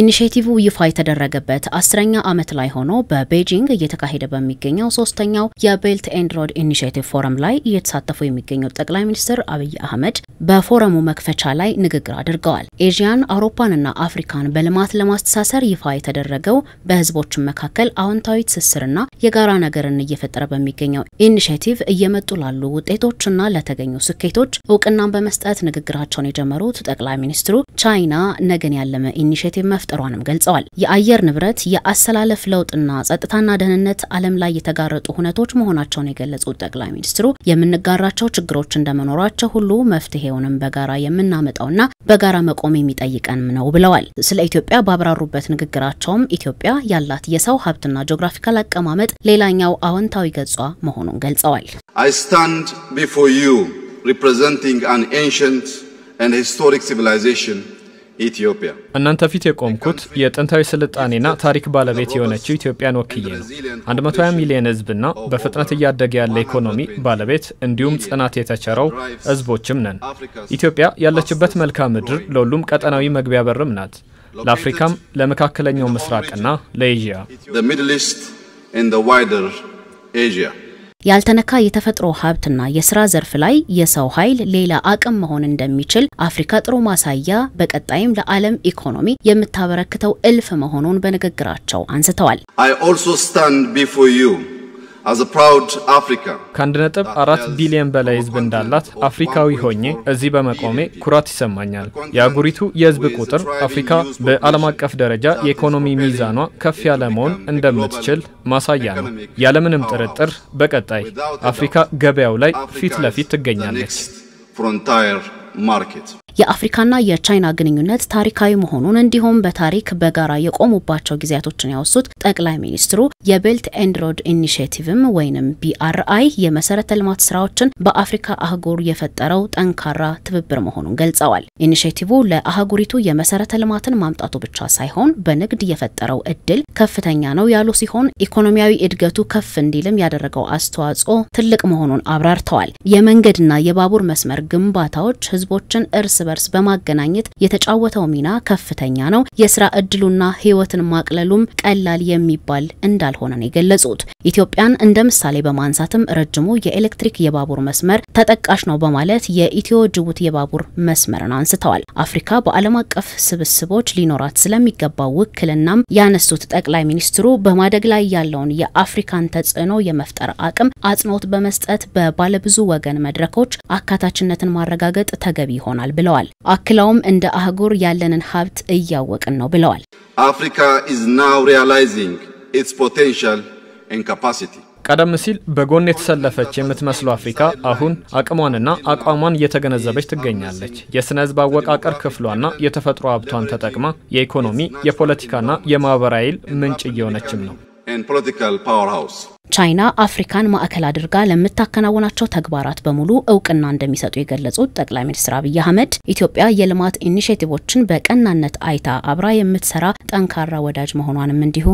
ኢኒሽቲቭ ይፋ የተደረገበት አስረኛ ዓመት ላይ ሆኖ በቤጂንግ እየተካሄደ በሚገኘው ሶስተኛው የቤልት ኤንድ ሮድ ኢኒሽቲቭ ፎረም ላይ እየተሳተፉ የሚገኘው ጠቅላይ ሚኒስትር አብይ አህመድ በፎረሙ መክፈቻ ላይ ንግግር አድርገዋል። ኤዥያን፣ አውሮፓንና አፍሪካን በልማት ለማስተሳሰር ይፋ የተደረገው በህዝቦችን መካከል አዎንታዊ ትስስርና የጋራ ነገርን እየፈጠረ በሚገኘው ኢኒሽቲቭ እየመጡ ላሉ ውጤቶችና ለተገኙ ስኬቶች እውቅናን በመስጠት ንግግራቸውን የጀመሩት ጠቅላይ ሚኒስትሩ ቻይና ነገን ያለመ ኢኒሽቲቭ መፍጠሯንም ገልጸዋል። የአየር ንብረት፣ የአሰላለፍ ለውጥና ጸጥታና ደህንነት ዓለም ላይ የተጋረጡ ሁነቶች መሆናቸውን የገለጹት ጠቅላይ ሚኒስትሩ የምንጋራቸው ችግሮች እንደመኖራቸው ሁሉ መፍትሄውንም በጋራ የምናመጣውና በጋራ መቆም የሚጠይቀንም ነው ብለዋል። ስለ ኢትዮጵያ ባብራሩበት ንግግራቸውም ኢትዮጵያ ያላት የሰው ሀብትና ጂኦግራፊካል አቀማመጥ ሌላኛው አዎንታዊ ገጿ መሆኑን ገልጸዋል። I stand before you representing ኢትዮጵያ እናንተ ፊት የቆምኩት የጥንታዊ ስልጣኔና ታሪክ ባለቤት የሆነችው ኢትዮጵያን ወክዬ ነው። 120 ሚሊዮን ህዝብና በፍጥነት እያደገ ያለ ኢኮኖሚ ባለቤት እንዲሁም ጽናት የተቸረው ህዝቦችም ነን። ኢትዮጵያ ያለችበት መልክዓ ምድር ለሁሉም ቀጠናዊ መግቢያ በርም ናት። ለአፍሪካም፣ ለመካከለኛው ምስራቅና ለኤዥያ ያልተነካ የተፈጥሮ ሀብትና የስራ ዘርፍ ላይ የሰው ኃይል ሌላ አቅም መሆን እንደሚችል አፍሪካ ጥሩ ማሳያ፣ በቀጣይም ለዓለም ኢኮኖሚ የምታበረክተው እልፍ መሆኑን በንግግራቸው አንስተዋል። ከአንድ ነጥብ አራት ቢሊዮን በላይ ህዝብ እንዳላት አፍሪካዊ ሆኜ እዚህ በመቆሜ ኩራት ይሰማኛል። የአህጉሪቱ የህዝብ ቁጥር አፍሪካ በዓለም አቀፍ ደረጃ የኢኮኖሚ ሚዛኗ ከፍ ያለ መሆን እንደምትችል ማሳያ ነው። ያለምንም ጥርጥር በቀጣይ አፍሪካ ገበያው ላይ ፊት ለፊት ትገኛለች። የአፍሪካና የቻይና ግንኙነት ታሪካዊ መሆኑን እንዲሁም በታሪክ በጋራ የቆሙባቸው ጊዜያቶችን ያወሱት ጠቅላይ ሚኒስትሩ የቤልት ኤንድ ሮድ ኢኒሽቲቭም ወይንም ቢአርአይ የመሰረተ ልማት ስራዎችን በአፍሪካ አህጉር የፈጠረው ጠንካራ ትብብር መሆኑን ገልጸዋል። ኢኒሽቲቭ ለአህጉሪቱ የመሰረተ ልማትን ማምጣቱ ብቻ ሳይሆን በንግድ የፈጠረው እድል ከፍተኛ ነው ያሉ ሲሆን ኢኮኖሚያዊ እድገቱ ከፍ እንዲልም ያደረገው አስተዋጽኦ ትልቅ መሆኑን አብራርተዋል። የመንገድና የባቡር መስመር ግንባታዎች ህዝቦችን እርስ በርስ በማገናኘት የተጫወተው ሚና ከፍተኛ ነው። የስራ እድሉና ህይወትን ማቅለሉም ቀላል የሚባል እንዳልሆነ ነው የገለጹት። ኢትዮጵያን እንደ ምሳሌ በማንሳትም ረጅሙ የኤሌክትሪክ የባቡር መስመር ተጠቃሽ ነው በማለት የኢትዮ ጅቡቲ የባቡር መስመርን አንስተዋል። አፍሪካ በዓለም አቀፍ ስብስቦች ሊኖራት ስለሚገባው ውክልናም ያነሱት ጠቅላይ ሚኒስትሩ በማደግ ላይ ያለውን የአፍሪካን ተጽዕኖ የመፍጠር አቅም አጽንኦት በመስጠት በባለብዙ ወገን መድረኮች አካታችነትን ማረጋገጥ ተገቢ ይሆናል ብለዋል። ብለዋል። አክለውም እንደ አህጉር ያለንን ሀብት እያወቅን ነው ብለዋል። አፍሪካ ኢዝ ናው ሪያላይዚንግ ኢትስ ፖቴንሻል ኤንድ ካፓሲቲ ቀደም ሲል በጎን የተሰለፈች የምትመስለው አፍሪካ አሁን አቅሟንና አቋሟን እየተገነዘበች ትገኛለች። የሥነ ህዝብ አወቃቀር ክፍሏና የተፈጥሮ ሀብቷን ተጠቅማ የኢኮኖሚ የፖለቲካና ኃይል ምንጭ እየሆነችም ነው። ቻይና አፍሪካን ማዕከል አድርጋ ለምታከናውናቸው ተግባራት በሙሉ እውቅና እንደሚሰጡ የገለጹት ጠቅላይ ሚኒስትር አብይ አህመድ ኢትዮጵያ የልማት ኢኒሽቲቮችን በቀናነት አይታ አብራ የምትሰራ ጠንካራ ወዳጅ መሆኗንም እንዲሁ